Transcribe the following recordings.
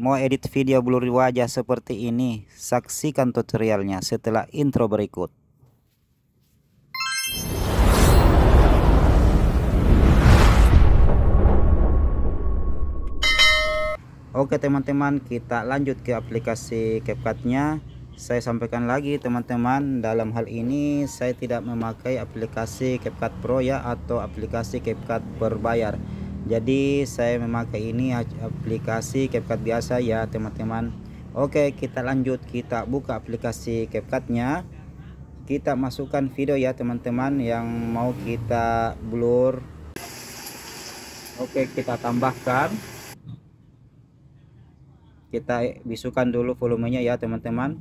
Mau edit video blur wajah seperti ini? Saksikan tutorialnya setelah intro berikut. Oke teman-teman, kita lanjut ke aplikasi CapCut-nya. Saya sampaikan lagi teman-teman, dalam hal ini saya tidak memakai aplikasi CapCut Pro ya atau aplikasi CapCut berbayar jadi saya memakai ini aplikasi CapCut biasa ya teman-teman Oke kita lanjut kita buka aplikasi CapCut nya kita masukkan video ya teman-teman yang mau kita blur Oke kita tambahkan kita bisukan dulu volumenya ya teman-teman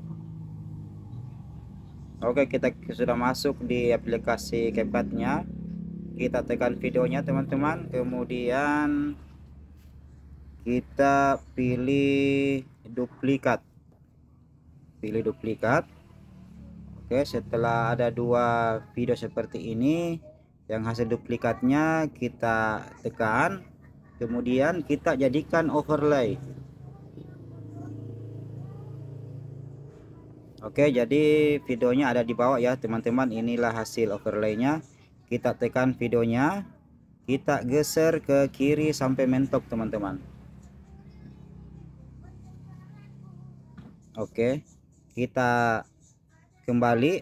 Oke kita sudah masuk di aplikasi CapCut nya kita tekan videonya teman-teman kemudian kita pilih duplikat pilih duplikat Oke setelah ada dua video seperti ini yang hasil duplikatnya kita tekan kemudian kita jadikan overlay Oke jadi videonya ada di bawah ya teman-teman inilah hasil overlaynya kita tekan videonya kita geser ke kiri sampai mentok teman-teman oke kita kembali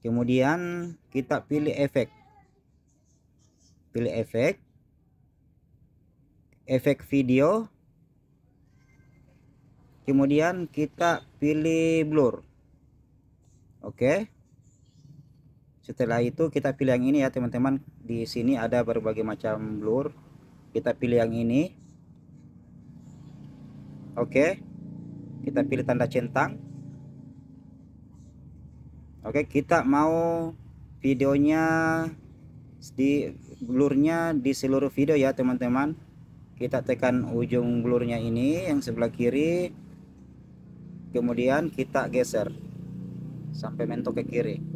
kemudian kita pilih efek pilih efek efek video kemudian kita pilih blur oke okay setelah itu kita pilih yang ini ya teman-teman di sini ada berbagai macam blur kita pilih yang ini oke kita pilih tanda centang oke kita mau videonya di blurnya di seluruh video ya teman-teman kita tekan ujung blurnya ini yang sebelah kiri kemudian kita geser sampai mentok ke kiri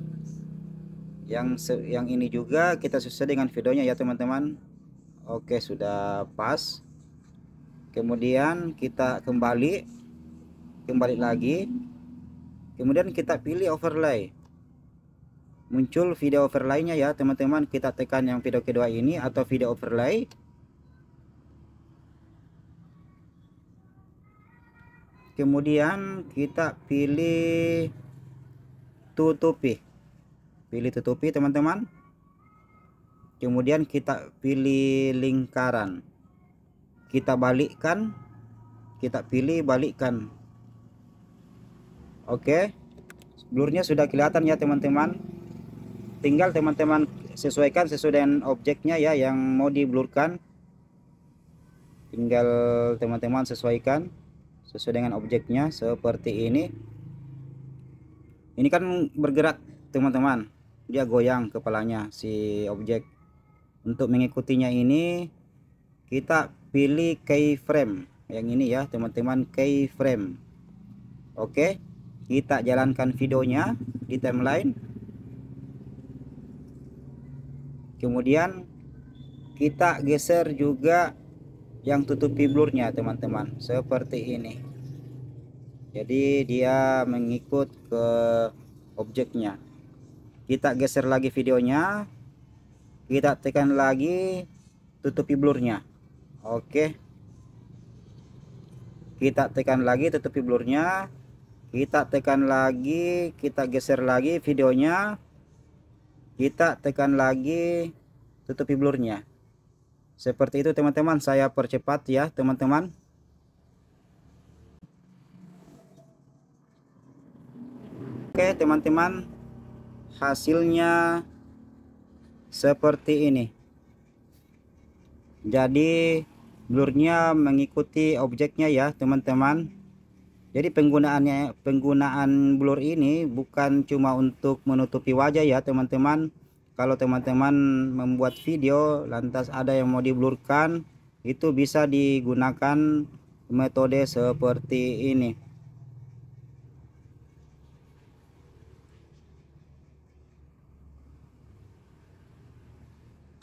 yang yang ini juga kita sesuai dengan videonya ya teman-teman oke sudah pas kemudian kita kembali kembali lagi kemudian kita pilih overlay muncul video overlaynya ya teman-teman kita tekan yang video kedua ini atau video overlay kemudian kita pilih tutupi pilih tutupi teman-teman kemudian kita pilih lingkaran kita balikkan kita pilih balikkan oke blurnya sudah kelihatan ya teman-teman tinggal teman-teman sesuaikan sesuai dengan objeknya ya yang mau diblurkan tinggal teman-teman sesuaikan sesuai dengan objeknya seperti ini ini kan bergerak teman-teman dia goyang kepalanya si objek untuk mengikutinya ini kita pilih keyframe yang ini ya teman-teman keyframe oke kita jalankan videonya di timeline kemudian kita geser juga yang tutupi blurnya teman-teman seperti ini jadi dia mengikut ke objeknya kita geser lagi videonya kita tekan lagi tutupi blurnya oke kita tekan lagi tutupi blurnya kita tekan lagi kita geser lagi videonya kita tekan lagi tutupi blurnya seperti itu teman-teman saya percepat ya teman-teman oke teman-teman hasilnya seperti ini jadi blurnya mengikuti objeknya ya teman-teman jadi penggunaannya penggunaan blur ini bukan cuma untuk menutupi wajah ya teman-teman kalau teman-teman membuat video lantas ada yang mau diblurkan itu bisa digunakan metode seperti ini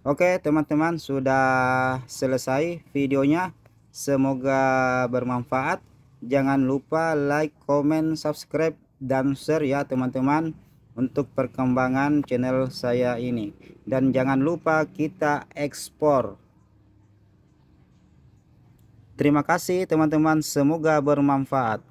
Oke teman-teman sudah selesai videonya Semoga bermanfaat Jangan lupa like, comment, subscribe, dan share ya teman-teman Untuk perkembangan channel saya ini Dan jangan lupa kita ekspor Terima kasih teman-teman Semoga bermanfaat